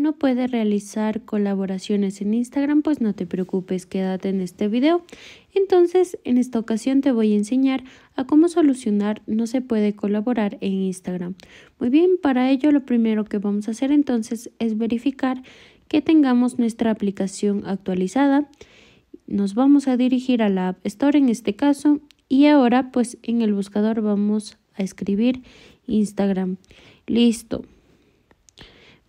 no puede realizar colaboraciones en Instagram, pues no te preocupes, quédate en este video. Entonces, en esta ocasión te voy a enseñar a cómo solucionar no se puede colaborar en Instagram. Muy bien, para ello lo primero que vamos a hacer entonces es verificar que tengamos nuestra aplicación actualizada. Nos vamos a dirigir a la App Store en este caso y ahora pues en el buscador vamos a escribir Instagram. Listo.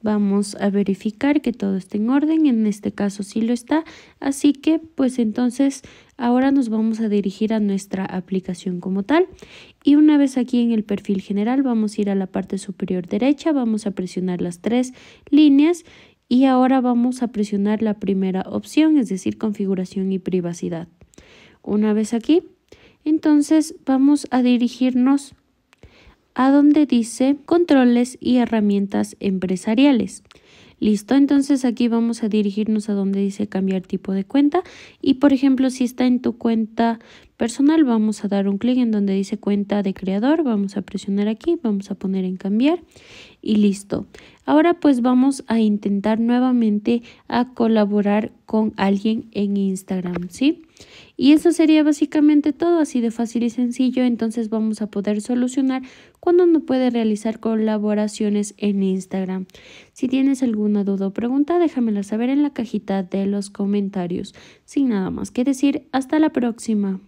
Vamos a verificar que todo esté en orden, en este caso sí lo está, así que pues entonces ahora nos vamos a dirigir a nuestra aplicación como tal y una vez aquí en el perfil general vamos a ir a la parte superior derecha, vamos a presionar las tres líneas y ahora vamos a presionar la primera opción, es decir, configuración y privacidad. Una vez aquí, entonces vamos a dirigirnos a donde dice controles y herramientas empresariales. Listo, entonces aquí vamos a dirigirnos a donde dice cambiar tipo de cuenta y por ejemplo si está en tu cuenta personal vamos a dar un clic en donde dice cuenta de creador, vamos a presionar aquí, vamos a poner en cambiar y listo. Ahora pues vamos a intentar nuevamente a colaborar con alguien en Instagram, ¿sí? Y eso sería básicamente todo, así de fácil y sencillo, entonces vamos a poder solucionar cuando no puede realizar colaboraciones en Instagram. Si tienes alguna duda o pregunta, déjamela saber en la cajita de los comentarios. Sin nada más que decir, hasta la próxima.